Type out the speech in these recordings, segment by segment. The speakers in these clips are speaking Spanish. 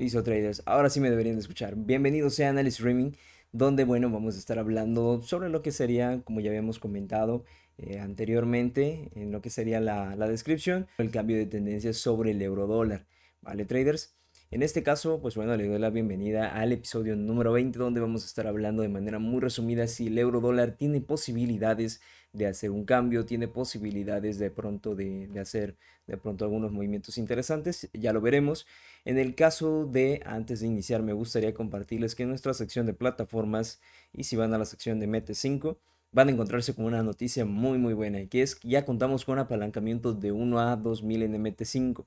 Listo, traders. Ahora sí me deberían de escuchar. Bienvenidos a Analyst Streaming, donde, bueno, vamos a estar hablando sobre lo que sería, como ya habíamos comentado eh, anteriormente, en lo que sería la, la descripción, el cambio de tendencias sobre el euro dólar. ¿Vale, traders? En este caso, pues bueno, le doy la bienvenida al episodio número 20 donde vamos a estar hablando de manera muy resumida si el euro dólar tiene posibilidades de hacer un cambio, tiene posibilidades de pronto de, hacer de pronto algunos movimientos interesantes, ya lo veremos. En el caso de, antes de iniciar, me gustaría compartirles que en nuestra sección de plataformas y si van a la sección de mt 5, van a encontrarse con una noticia muy muy buena, y que es que ya contamos con apalancamiento de 1 a 2000 en MT5.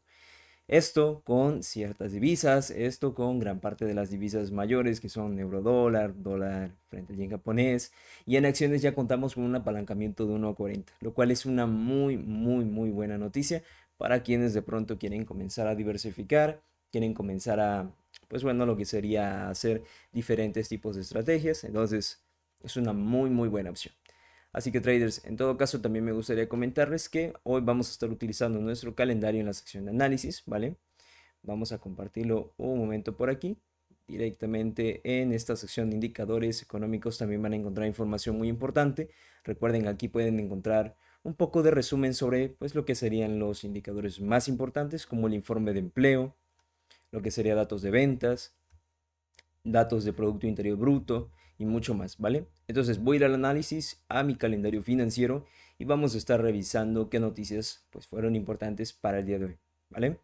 Esto con ciertas divisas, esto con gran parte de las divisas mayores que son eurodólar, dólar frente al yen japonés y en acciones ya contamos con un apalancamiento de 1.40, lo cual es una muy muy muy buena noticia para quienes de pronto quieren comenzar a diversificar, quieren comenzar a pues bueno, lo que sería hacer diferentes tipos de estrategias, entonces es una muy muy buena opción. Así que traders, en todo caso también me gustaría comentarles que hoy vamos a estar utilizando nuestro calendario en la sección de análisis, ¿vale? Vamos a compartirlo un momento por aquí. Directamente en esta sección de indicadores económicos también van a encontrar información muy importante. Recuerden, aquí pueden encontrar un poco de resumen sobre pues, lo que serían los indicadores más importantes, como el informe de empleo, lo que sería datos de ventas, datos de Producto Interior Bruto, y mucho más, ¿vale? Entonces voy a ir al análisis, a mi calendario financiero y vamos a estar revisando qué noticias pues, fueron importantes para el día de hoy, ¿vale?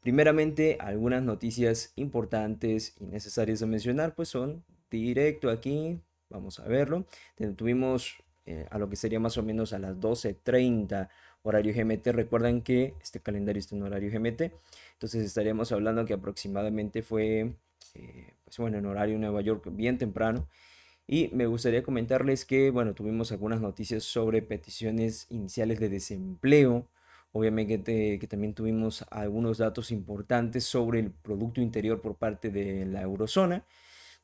Primeramente, algunas noticias importantes y necesarias a mencionar, pues son directo aquí, vamos a verlo. Tuvimos eh, a lo que sería más o menos a las 12.30 horario GMT. Recuerdan que este calendario está en horario GMT. Entonces estaríamos hablando que aproximadamente fue eh, pues bueno, en horario Nueva York bien temprano. Y me gustaría comentarles que, bueno, tuvimos algunas noticias sobre peticiones iniciales de desempleo. Obviamente que, que también tuvimos algunos datos importantes sobre el Producto Interior por parte de la eurozona.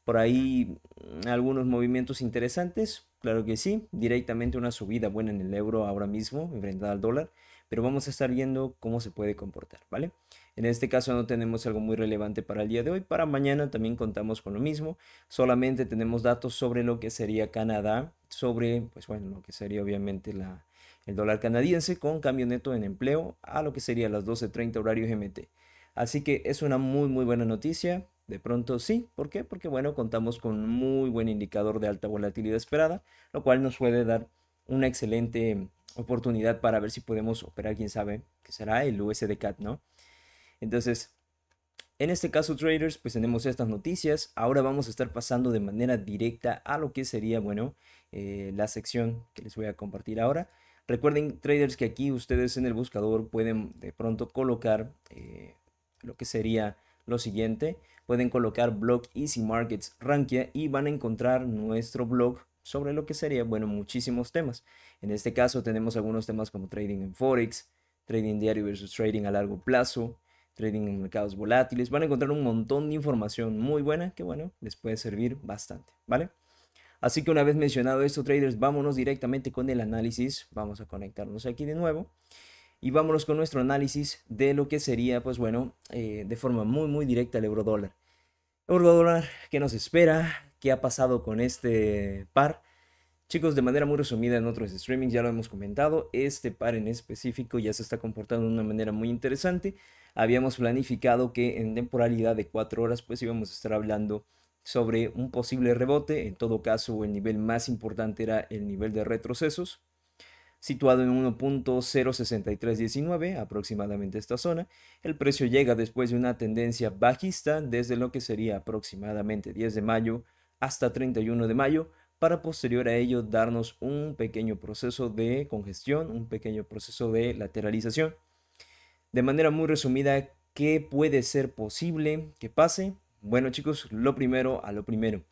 Por ahí mm, algunos movimientos interesantes, claro que sí, directamente una subida buena en el euro ahora mismo, enfrentada al dólar, pero vamos a estar viendo cómo se puede comportar, ¿vale? En este caso no tenemos algo muy relevante para el día de hoy. Para mañana también contamos con lo mismo. Solamente tenemos datos sobre lo que sería Canadá, sobre, pues bueno, lo que sería obviamente el dólar canadiense con cambio neto en empleo a lo que sería las 12.30 horario GMT. Así que es una muy muy buena noticia. De pronto sí, ¿por qué? Porque bueno, contamos con un muy buen indicador de alta volatilidad esperada, lo cual nos puede dar una excelente oportunidad para ver si podemos operar, quién sabe, que será el USD ¿no? Entonces, en este caso, traders, pues tenemos estas noticias. Ahora vamos a estar pasando de manera directa a lo que sería, bueno, eh, la sección que les voy a compartir ahora. Recuerden, traders, que aquí ustedes en el buscador pueden de pronto colocar eh, lo que sería lo siguiente. Pueden colocar blog Easy Markets Rankia y van a encontrar nuestro blog sobre lo que sería, bueno, muchísimos temas. En este caso tenemos algunos temas como trading en Forex, trading diario versus trading a largo plazo, trading en mercados volátiles. Van a encontrar un montón de información muy buena que, bueno, les puede servir bastante, ¿vale? Así que una vez mencionado esto, traders, vámonos directamente con el análisis. Vamos a conectarnos aquí de nuevo. Y vámonos con nuestro análisis de lo que sería, pues bueno, eh, de forma muy, muy directa el euro dólar. Euro dólar, ¿qué nos espera? ¿Qué ha pasado con este par? Chicos, de manera muy resumida en otros streamings ya lo hemos comentado, este par en específico ya se está comportando de una manera muy interesante. Habíamos planificado que en temporalidad de 4 horas pues íbamos a estar hablando sobre un posible rebote, en todo caso el nivel más importante era el nivel de retrocesos, situado en 1.06319 aproximadamente esta zona. El precio llega después de una tendencia bajista desde lo que sería aproximadamente 10 de mayo hasta 31 de mayo para posterior a ello darnos un pequeño proceso de congestión, un pequeño proceso de lateralización. De manera muy resumida, ¿qué puede ser posible que pase? Bueno chicos, lo primero a lo primero.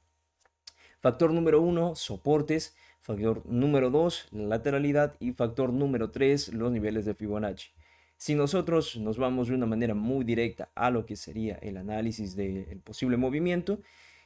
Factor número uno, soportes. Factor número dos, la lateralidad. Y factor número tres, los niveles de Fibonacci. Si nosotros nos vamos de una manera muy directa a lo que sería el análisis del posible movimiento,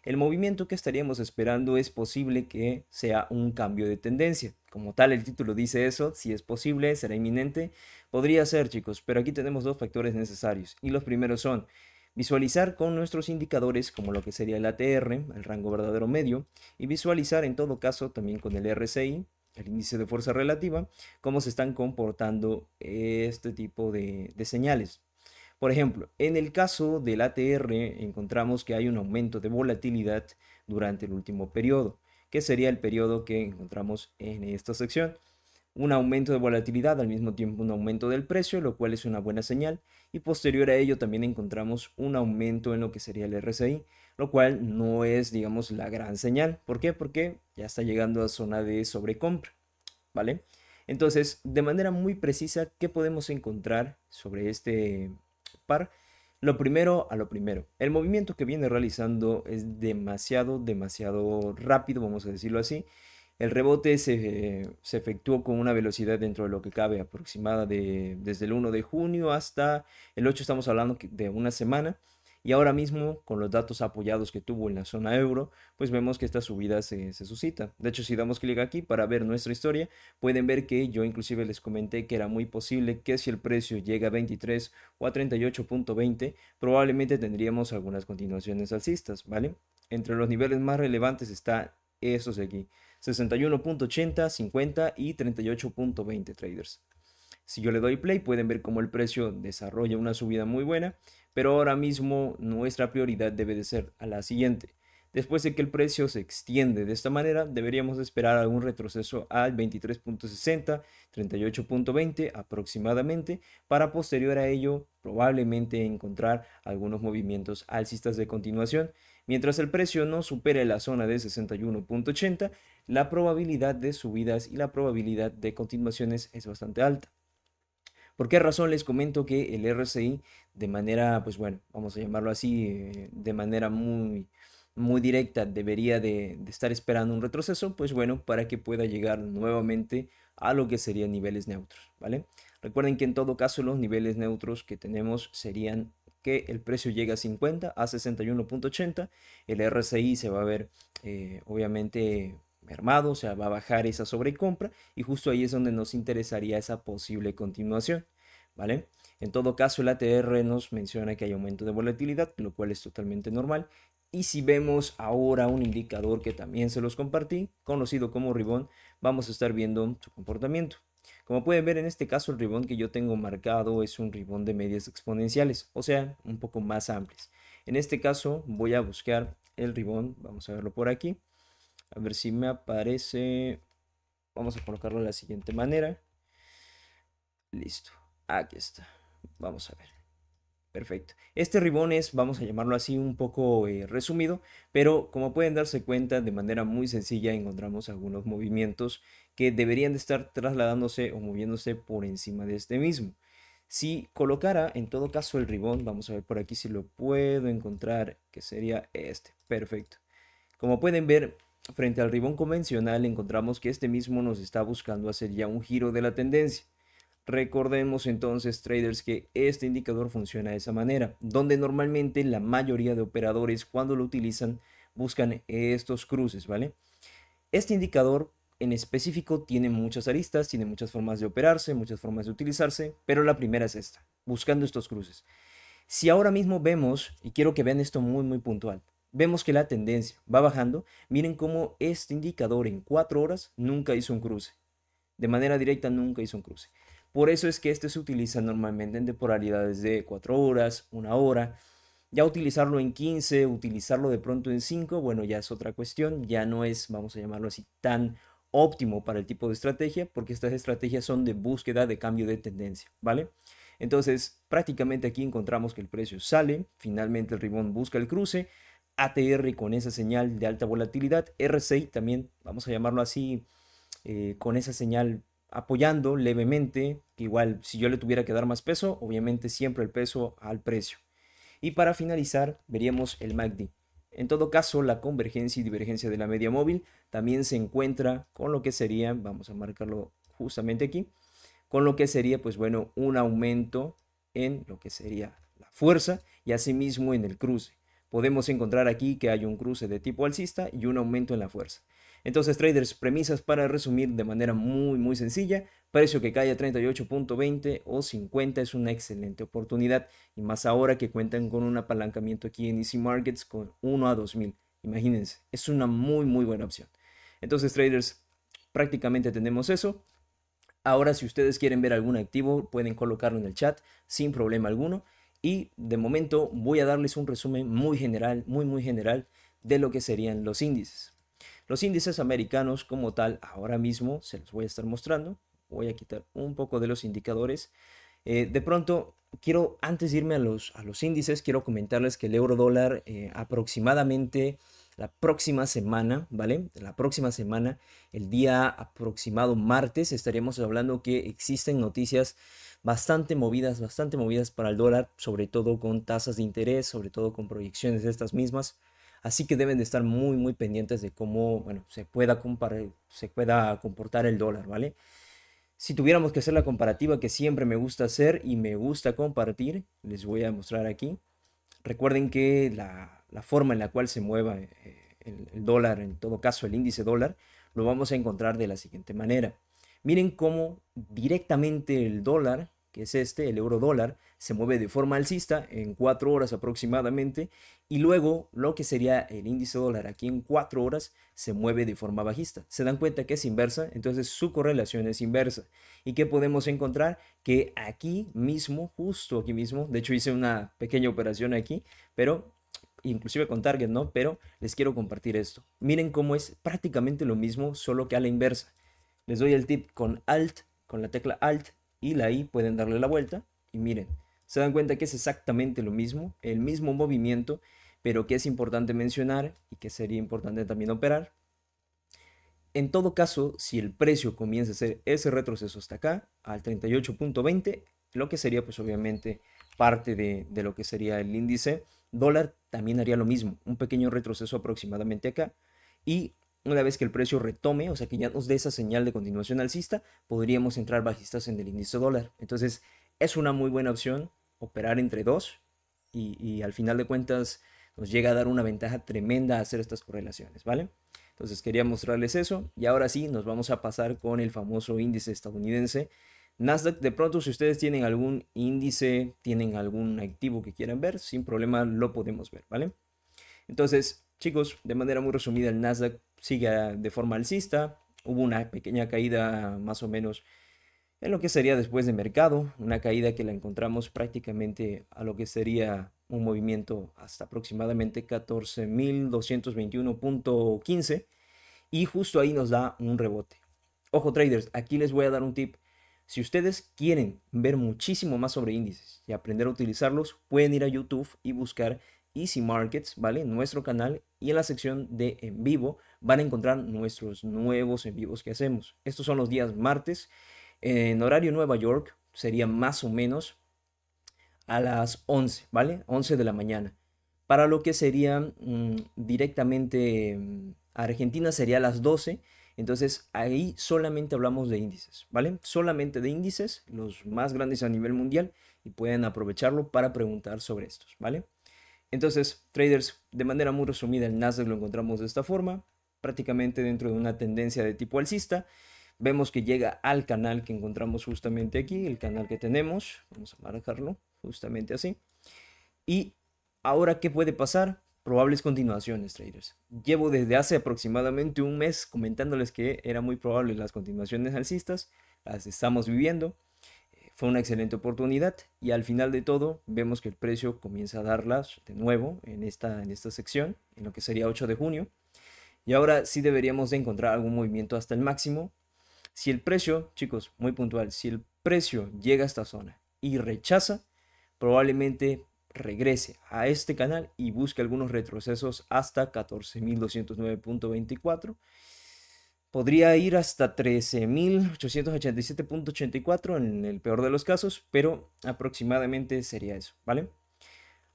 el movimiento que estaríamos esperando es posible que sea un cambio de tendencia. Como tal, el título dice eso, si es posible, será inminente. Podría ser, chicos, pero aquí tenemos dos factores necesarios. Y los primeros son visualizar con nuestros indicadores como lo que sería el ATR, el rango verdadero medio, y visualizar en todo caso también con el RSI, el índice de fuerza relativa, cómo se están comportando este tipo de, de señales. Por ejemplo, en el caso del ATR encontramos que hay un aumento de volatilidad durante el último periodo, que sería el periodo que encontramos en esta sección. Un aumento de volatilidad, al mismo tiempo un aumento del precio, lo cual es una buena señal. Y posterior a ello también encontramos un aumento en lo que sería el RSI, lo cual no es, digamos, la gran señal. ¿Por qué? Porque ya está llegando a zona de sobrecompra, ¿vale? Entonces, de manera muy precisa, ¿qué podemos encontrar sobre este par. Lo primero a lo primero. El movimiento que viene realizando es demasiado, demasiado rápido, vamos a decirlo así. El rebote se, se, efectuó con una velocidad dentro de lo que cabe, aproximada de, desde el 1 de junio hasta el 8, estamos hablando de una semana. Y ahora mismo, con los datos apoyados que tuvo en la zona euro, pues vemos que esta subida se, suscita. De hecho, si damos clic aquí para ver nuestra historia, pueden ver que yo inclusive les comenté que era muy posible que si el precio llega a 23 o a 38.20, probablemente tendríamos algunas continuaciones alcistas, ¿vale? Entre los niveles más relevantes está estos de aquí. 61.80, 50 y 38.20 traders. Si yo le doy play, pueden ver cómo el precio desarrolla una subida muy buena, pero ahora mismo nuestra prioridad debe de ser a la siguiente. Después de que el precio se extiende de esta manera, deberíamos esperar algún retroceso al 23.60, 38.20 aproximadamente, para posterior a ello probablemente encontrar algunos movimientos alcistas de continuación. Mientras el precio no supere la zona de 61.80, la probabilidad de subidas y la probabilidad de continuaciones es bastante alta. ¿Por qué razón les comento que el RSI de manera, pues bueno, vamos a llamarlo así, eh, de manera muy, muy directa debería de, estar esperando un retroceso, pues bueno, para que pueda llegar nuevamente a lo que serían niveles neutros, ¿vale? Recuerden que en todo caso los niveles neutros que tenemos serían que el precio llega a 50, a 61.80, el RSI se va a ver eh, obviamente mermado, o sea, va a bajar esa sobrecompra y justo ahí es donde nos interesaría esa posible continuación, ¿vale? En todo caso, el ATR nos menciona que hay aumento de volatilidad, lo cual es totalmente normal. Y si vemos ahora un indicador que también se los compartí, conocido como ribón, vamos a estar viendo su comportamiento. Como pueden ver, en este caso el ribón que yo tengo marcado es un ribón de medias exponenciales, o sea, un poco más amplias. En este caso voy a buscar el ribón, vamos a verlo por aquí, a ver si me aparece. Vamos a colocarlo de la siguiente manera. Listo. Aquí está. Vamos a ver. Perfecto. Este ribón es, vamos a llamarlo así, un poco eh, resumido, pero como pueden darse cuenta, de manera muy sencilla encontramos algunos movimientos que deberían de estar trasladándose o moviéndose por encima de este mismo. Si colocara en todo caso el ribón, vamos a ver por aquí si lo puedo encontrar, que sería este. Perfecto. Como pueden ver, Frente al ribón convencional encontramos que este mismo nos está buscando hacer ya un giro de la tendencia. Recordemos entonces, traders, que este indicador funciona de esa manera, donde normalmente la mayoría de operadores cuando lo utilizan buscan estos cruces, ¿vale? Este indicador en específico tiene muchas aristas, tiene muchas formas de operarse, muchas formas de utilizarse, pero la primera es esta, buscando estos cruces. Si ahora mismo vemos, y quiero que vean esto muy muy puntual, Vemos que la tendencia va bajando. Miren cómo este indicador en 4 horas nunca hizo un cruce. De manera directa nunca hizo un cruce. Por eso es que este se utiliza normalmente en temporalidades de 4 horas, 1 hora. Ya utilizarlo en 15, utilizarlo de pronto en 5, bueno, ya es otra cuestión. Ya no es, vamos a llamarlo así, tan óptimo para el tipo de estrategia, porque estas estrategias son de búsqueda de cambio de tendencia, ¿vale? Entonces, prácticamente aquí encontramos que el precio sale, finalmente el ribón busca el cruce, ATR con esa señal de alta volatilidad, R6 también, vamos a llamarlo así, eh, con esa señal apoyando levemente, que igual si yo le tuviera que dar más peso, obviamente siempre el peso al precio. Y para finalizar, veríamos el MACD. En todo caso, la convergencia y divergencia de la media móvil también se encuentra con lo que sería, vamos a marcarlo justamente aquí, con lo que sería, pues bueno, un aumento en lo que sería la fuerza y asimismo en el cruce podemos encontrar aquí que hay un cruce de tipo alcista y un aumento en la fuerza. Entonces, traders, premisas para resumir de manera muy, muy sencilla. Precio que cae a 38.20 o 50 es una excelente oportunidad. Y más ahora que cuentan con un apalancamiento aquí en Easy Markets con 1 a 2000. Imagínense, es una muy, muy buena opción. Entonces, traders, prácticamente tenemos eso. Ahora, si ustedes quieren ver algún activo, pueden colocarlo en el chat sin problema alguno. Y de momento voy a darles un resumen muy general, muy muy general de lo que serían los índices. Los índices americanos como tal, ahora mismo se los voy a estar mostrando. Voy a quitar un poco de los indicadores. Eh, de pronto, quiero, antes de irme a los, a los índices, quiero comentarles que el euro dólar eh, aproximadamente la próxima semana, ¿vale? La próxima semana, el día aproximado martes, estaremos hablando que existen noticias bastante movidas, bastante movidas para el dólar, sobre todo con tasas de interés, sobre todo con proyecciones de estas mismas. Así que deben de estar muy, muy pendientes de cómo, bueno, se pueda, se pueda comportar el dólar, ¿vale? Si tuviéramos que hacer la comparativa que siempre me gusta hacer y me gusta compartir, les voy a mostrar aquí. Recuerden que la, la forma en la cual se mueva el, dólar, en todo caso el índice dólar, lo vamos a encontrar de la siguiente manera. Miren cómo directamente el dólar, que es este, el euro dólar, se mueve de forma alcista en cuatro horas aproximadamente y luego lo que sería el índice dólar aquí en cuatro horas se mueve de forma bajista. Se dan cuenta que es inversa, entonces su correlación es inversa. ¿Y qué podemos encontrar? Que aquí mismo, justo aquí mismo, de hecho hice una pequeña operación aquí, pero inclusive con Target, ¿no? Pero les quiero compartir esto. Miren cómo es prácticamente lo mismo, solo que a la inversa. Les doy el tip con Alt, con la tecla Alt y la I pueden darle la vuelta y miren, se dan cuenta que es exactamente lo mismo, el mismo movimiento, pero que es importante mencionar y que sería importante también operar. En todo caso, si el precio comienza a hacer ese retroceso hasta acá, al 38.20, lo que sería pues obviamente parte de, de lo que sería el índice, Dólar también haría lo mismo, un pequeño retroceso aproximadamente acá. Y una vez que el precio retome, o sea que ya nos dé esa señal de continuación alcista, podríamos entrar bajistas en el índice dólar. Entonces es una muy buena opción operar entre dos y, al final de cuentas nos llega a dar una ventaja tremenda hacer estas correlaciones, ¿vale? Entonces quería mostrarles eso y ahora sí nos vamos a pasar con el famoso índice estadounidense Nasdaq, de pronto, si ustedes tienen algún índice, tienen algún activo que quieran ver, sin problema lo podemos ver, ¿vale? Entonces, chicos, de manera muy resumida, el Nasdaq sigue de forma alcista. Hubo una pequeña caída más o menos en lo que sería después de mercado, una caída que la encontramos prácticamente a lo que sería un movimiento hasta aproximadamente 14.221.15 y justo ahí nos da un rebote. Ojo traders, aquí les voy a dar un tip si ustedes quieren ver muchísimo más sobre índices y aprender a utilizarlos, pueden ir a YouTube y buscar Easy Markets, ¿vale? nuestro canal y en la sección de en vivo van a encontrar nuestros nuevos en vivos que hacemos. Estos son los días martes. En horario Nueva York sería más o menos a las 11, ¿vale? 11 de la mañana. Para lo que sería mm, directamente directamente mm, Argentina sería a las 12 entonces ahí solamente hablamos de índices, ¿vale? Solamente de índices, los más grandes a nivel mundial, y pueden aprovecharlo para preguntar sobre estos, ¿vale? Entonces, traders, de manera muy resumida, el Nasdaq lo encontramos de esta forma, prácticamente dentro de una tendencia de tipo alcista. Vemos que llega al canal que encontramos justamente aquí, el canal que tenemos. Vamos a marcarlo justamente así. Y ahora, ¿qué puede pasar? probables continuaciones, traders. Llevo desde hace aproximadamente un mes comentándoles que eran muy probables las continuaciones alcistas, las estamos viviendo, eh, fue una excelente oportunidad y al final de todo vemos que el precio comienza a darlas de nuevo en esta, en esta sección, en lo que sería 8 de junio. Y ahora sí deberíamos de encontrar algún movimiento hasta el máximo. Si el precio, chicos, muy puntual, si el precio llega a esta zona y rechaza, probablemente regrese a este canal y busque algunos retrocesos hasta 14.209.24. Podría ir hasta 13.887.84 en el peor de los casos, pero aproximadamente sería eso, ¿vale?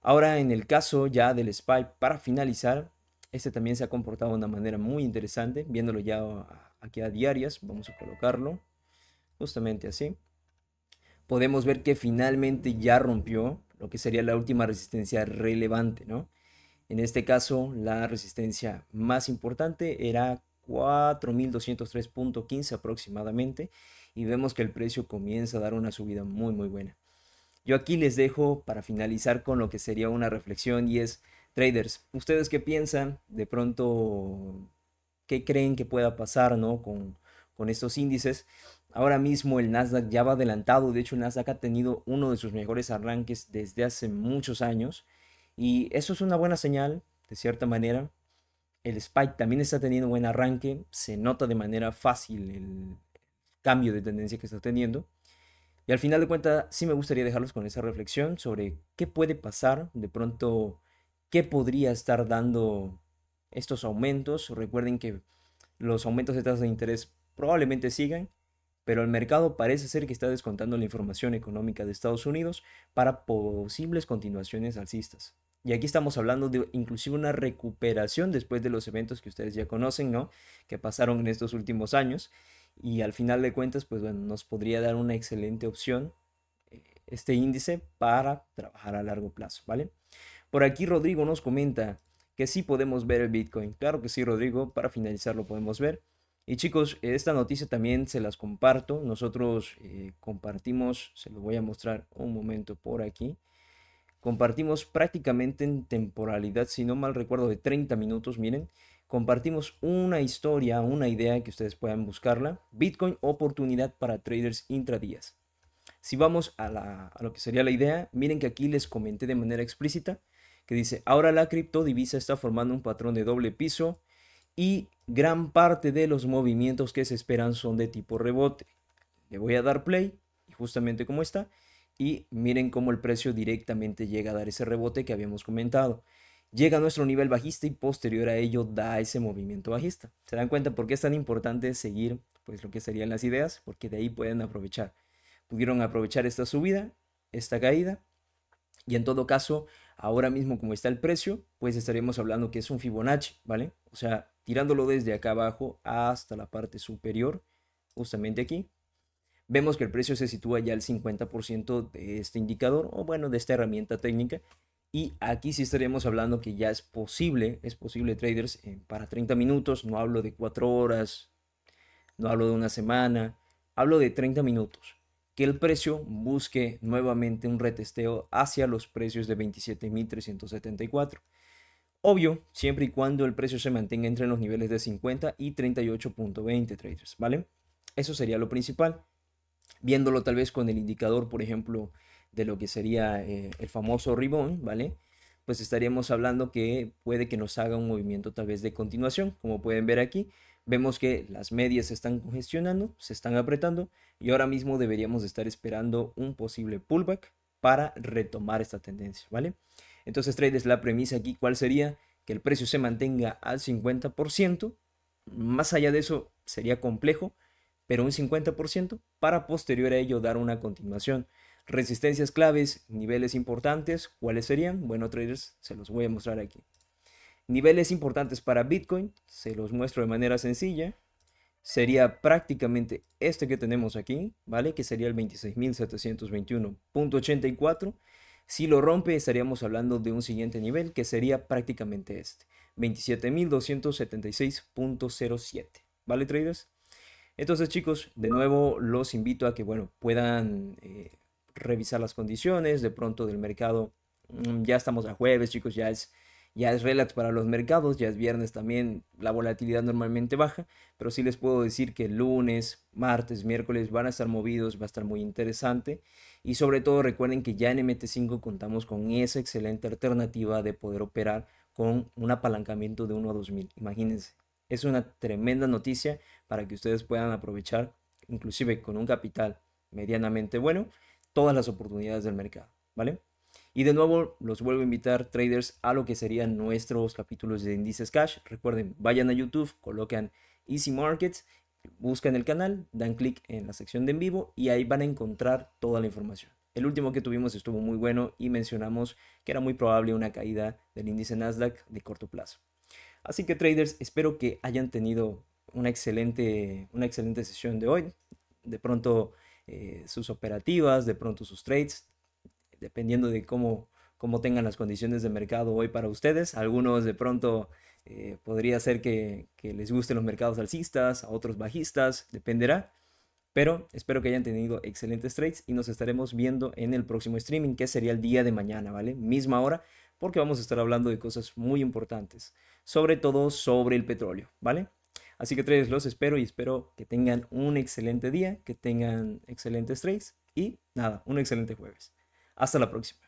Ahora en el caso ya del SPY, para finalizar, este también se ha comportado de una manera muy interesante, viéndolo ya aquí a diarias, vamos a colocarlo justamente así. Podemos ver que finalmente ya rompió lo que sería la última resistencia relevante, ¿no? En este caso, la resistencia más importante era 4.203.15 aproximadamente y vemos que el precio comienza a dar una subida muy muy buena. Yo aquí les dejo para finalizar con lo que sería una reflexión y es, traders, ¿ustedes qué piensan? De pronto, ¿qué creen que pueda pasar ¿no? con, con estos índices? Ahora mismo el Nasdaq ya va adelantado, de hecho el Nasdaq ha tenido uno de sus mejores arranques desde hace muchos años y eso es una buena señal, de cierta manera. El Spike también está teniendo buen arranque, se nota de manera fácil el cambio de tendencia que está teniendo. Y al final de cuentas sí me gustaría dejarlos con esa reflexión sobre qué puede pasar, de pronto qué podría estar dando estos aumentos. Recuerden que los aumentos de tasas de interés probablemente sigan pero el mercado parece ser que está descontando la información económica de Estados Unidos para posibles continuaciones alcistas. Y aquí estamos hablando de inclusive una recuperación después de los eventos que ustedes ya conocen, ¿no? Que pasaron en estos últimos años. Y al final de cuentas, pues bueno, nos podría dar una excelente opción eh, este índice para trabajar a largo plazo, ¿vale? Por aquí Rodrigo nos comenta que sí podemos ver el Bitcoin. Claro que sí, Rodrigo, para finalizar lo podemos ver. Y chicos, esta noticia también se las comparto. Nosotros eh, compartimos, se lo voy a mostrar un momento por aquí. Compartimos prácticamente en temporalidad, si no mal recuerdo, de 30 minutos, miren. Compartimos una historia, una idea que ustedes puedan buscarla. Bitcoin, oportunidad para traders intradías. Si vamos a, a lo que sería la idea, miren que aquí les comenté de manera explícita que dice, ahora la criptodivisa está formando un patrón de doble piso y gran parte de los movimientos que se esperan son de tipo rebote. Le voy a dar play, justamente como está, y miren cómo el precio directamente llega a dar ese rebote que habíamos comentado. Llega a nuestro nivel bajista y posterior a ello da ese movimiento bajista. ¿Se dan cuenta por qué es tan importante seguir pues lo que serían las ideas? Porque de ahí pueden aprovechar. Pudieron aprovechar esta subida, esta caída, y en todo caso, ahora mismo como está el precio, pues estaremos hablando que es un Fibonacci, ¿vale? O sea, tirándolo desde acá abajo hasta la parte superior, justamente aquí. Vemos que el precio se sitúa ya al 50% de este indicador, o bueno, de esta herramienta técnica. Y aquí sí estaríamos hablando que ya es posible, es posible traders eh, para 30 minutos, no hablo de 4 horas, no hablo de una semana, hablo de 30 minutos. Que el precio busque nuevamente un retesteo hacia los precios de 27.374. Obvio, siempre y cuando el precio se mantenga entre los niveles de 50 y 38.20 traders, ¿vale? Eso sería lo principal. Viéndolo tal vez con el indicador, por ejemplo, de lo que sería eh, el famoso ribón ¿vale? Pues estaríamos hablando que puede que nos haga un movimiento tal vez de continuación, como pueden ver aquí. Vemos que las medias se están congestionando, se están apretando y ahora mismo deberíamos estar esperando un posible pullback para retomar esta tendencia, ¿vale? Entonces, traders, la premisa aquí, ¿cuál sería? Que el precio se mantenga al 50%. Más allá de eso, sería complejo, pero un 50% para posterior a ello dar una continuación. Resistencias claves, niveles importantes, ¿cuáles serían? Bueno, traders, se los voy a mostrar aquí. Niveles importantes para Bitcoin, se los muestro de manera sencilla. Sería prácticamente este que tenemos aquí, ¿vale? Que sería el 26.721.84. Si lo rompe estaríamos hablando de un siguiente nivel que sería prácticamente este, 27.276.07. ¿Vale traders? Entonces chicos, de nuevo los invito a que bueno, puedan eh, revisar las condiciones, de pronto del mercado, mm, ya estamos a jueves chicos, ya es ya es relax para los mercados, ya es viernes también, la volatilidad normalmente baja, pero sí les puedo decir que lunes, martes, miércoles van a estar movidos, va a estar muy interesante y sobre todo recuerden que ya en MT5 contamos con esa excelente alternativa de poder operar con un apalancamiento de 1 a 2000, imagínense, es una tremenda noticia para que ustedes puedan aprovechar inclusive con un capital medianamente bueno todas las oportunidades del mercado, ¿vale? Y de nuevo, los vuelvo a invitar traders a lo que serían nuestros capítulos de índices cash. Recuerden, vayan a YouTube, coloquen Easy Markets, buscan el canal, dan clic en la sección de en vivo y ahí van a encontrar toda la información. El último que tuvimos estuvo muy bueno y mencionamos que era muy probable una caída del índice Nasdaq de corto plazo. Así que traders, espero que hayan tenido una excelente, una excelente sesión de hoy. De pronto eh, sus operativas, de pronto sus trades dependiendo de cómo, cómo tengan las condiciones de mercado hoy para ustedes. Algunos de pronto eh, podría ser que, les gusten los mercados alcistas, a otros bajistas, dependerá. Pero espero que hayan tenido excelentes trades y nos estaremos viendo en el próximo streaming, que sería el día de mañana, ¿vale? Misma hora, porque vamos a estar hablando de cosas muy importantes, sobre todo sobre el petróleo, ¿vale? Así que tres, los espero y espero que tengan un excelente día, que tengan excelentes trades y nada, un excelente jueves. Hasta la próxima.